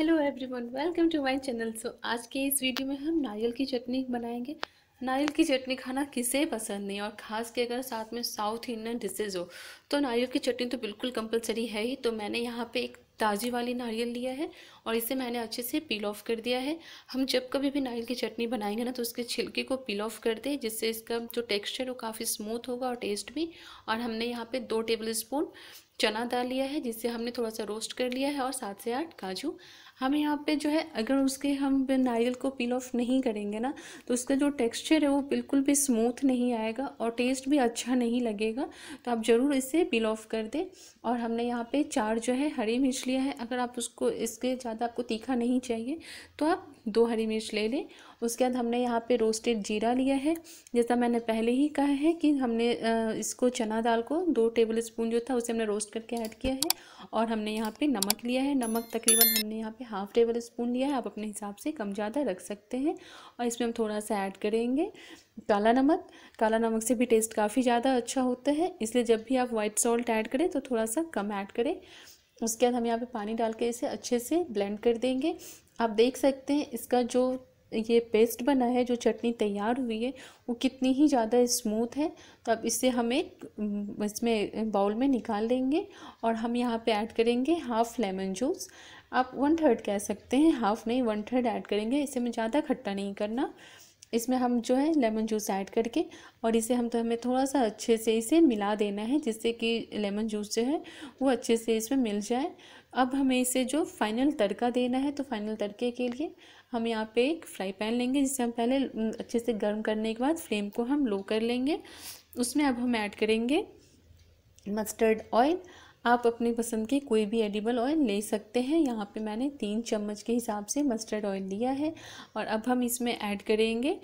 hello everyone welcome to my channel so आज के इस वीडियो में हम नारियल की चटनी बनाएंगे नारियल की चटनी खाना किसे पसंद नहीं और ख़ास के अगर साथ में साउथ इंडियन डिशेज़ हो तो नारियल की चटनी तो बिल्कुल कंपलसरी है ही तो मैंने यहाँ पे एक ताज़ी वाली नारियल लिया है और इसे मैंने अच्छे से पील ऑफ कर दिया है हम जब कभी भी नारियल की चटनी बनाएंगे ना तो उसके छिलके को पील ऑफ कर दें जिससे इसका जो टेक्सचर वो काफ़ी स्मूथ होगा और टेस्ट भी और हमने यहाँ पे दो टेबल स्पून चना डाल लिया है जिससे हमने थोड़ा सा रोस्ट कर लिया है और सात से आठ काजू हम यहाँ पे जो है अगर उसके हम नारियल को पील ऑफ नहीं करेंगे ना तो उसका जो टेक्सचर है वो बिल्कुल भी स्मूथ नहीं आएगा और टेस्ट भी अच्छा नहीं लगेगा तो आप ज़रूर इसे पील ऑफ कर दें और हमने यहाँ पे चार जो है हरी मिर्च लिया है अगर आप उसको इसके ज़्यादा आपको तीखा नहीं चाहिए तो आप दो हरी मिर्च ले लें उसके बाद हमने यहाँ पे रोस्टेड जीरा लिया है जैसा मैंने पहले ही कहा है कि हमने इसको चना दाल को दो टेबल स्पून जो था उसे हमने रोस्ट करके ऐड किया है और हमने यहाँ पे नमक लिया है नमक तकरीबन हमने यहाँ पे हाफ़ टेबल स्पून लिया है आप अपने हिसाब से कम ज़्यादा रख सकते हैं और इसमें हम थोड़ा सा ऐड करेंगे काला नमक काला नमक से भी टेस्ट काफ़ी ज़्यादा अच्छा होता है इसलिए जब भी आप वाइट सॉल्ट ऐड करें तो थोड़ा सा कम ऐड करें उसके बाद हम यहाँ पे पानी डाल के इसे अच्छे से ब्लेंड कर देंगे आप देख सकते हैं इसका जो ये पेस्ट बना है जो चटनी तैयार हुई है वो कितनी ही ज़्यादा स्मूथ है तो अब इसे हम एक इसमें बाउल में निकाल देंगे और हम यहाँ पे ऐड करेंगे हाफ़ लेमन जूस आप वन थर्ड कह सकते हैं हाफ़ नहीं वन थर्ड ऐड करेंगे इसे में ज़्यादा खट्टा नहीं करना इसमें हम जो है लेमन जूस ऐड करके और इसे हम तो हमें थोड़ा सा अच्छे से इसे मिला देना है जिससे कि लेमन जूस जो है वो अच्छे से इसमें मिल जाए अब हमें इसे जो फाइनल तड़का देना है तो फाइनल तड़के के लिए हम यहाँ पे एक फ्राई पैन लेंगे जिसे हम पहले अच्छे से गर्म करने के बाद फ्लेम को हम लो कर लेंगे उसमें अब हम ऐड करेंगे मस्टर्ड ऑयल आप अपनी पसंद की कोई भी एडिबल ऑयल ले सकते हैं यहाँ पे मैंने तीन चम्मच के हिसाब से मस्टर्ड ऑयल लिया है और अब हम इसमें ऐड करेंगे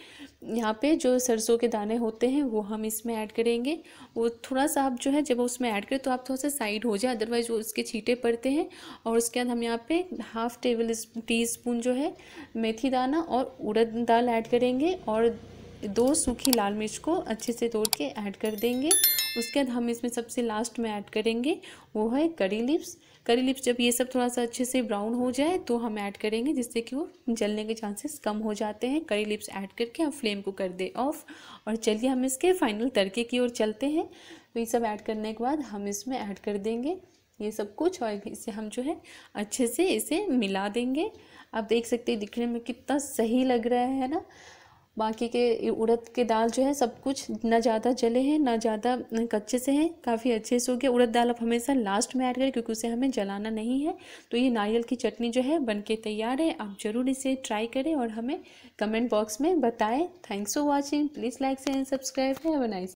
यहाँ पे जो सरसों के दाने होते हैं वो हम इसमें ऐड करेंगे वो थोड़ा सा आप जो है जब उसमें ऐड करें तो आप थोड़ा सा साइड हो जाए अदरवाइज़ वो उसके छीटे पड़ते हैं और उसके बाद हम यहाँ पर हाफ़ टेबल टी स्पून जो है मेथी दाना और उड़द दाल ऐड करेंगे और दो सूखी लाल मिर्च को अच्छे से तोड़ के ऐड कर देंगे उसके बाद हम इसमें सबसे लास्ट में ऐड करेंगे वो है करी लिप्स करी लिप्स जब ये सब थोड़ा सा अच्छे से ब्राउन हो जाए तो हम ऐड करेंगे जिससे कि वो जलने के चांसेस कम हो जाते हैं करी लिप्स ऐड करके हम फ्लेम को कर दें ऑफ और चलिए हम इसके फाइनल तड़के की ओर चलते हैं तो ये सब ऐड करने के बाद हम इसमें ऐड कर देंगे ये सब कुछ और इसे हम जो है अच्छे से इसे मिला देंगे आप देख सकते हैं दिखने में कितना सही लग रहा है ना बाकी के उड़द के दाल जो है सब कुछ ना ज़्यादा जले हैं ना ज़्यादा कच्चे से हैं काफ़ी अच्छे से हो गया उड़द दाल आप हमेशा लास्ट में ऐड करें क्योंकि उसे हमें जलाना नहीं है तो ये नारियल की चटनी जो है बन के तैयार है आप ज़रूर इसे ट्राई करें और हमें कमेंट बॉक्स में बताएं thanks for watching please like and subscribe है नाइस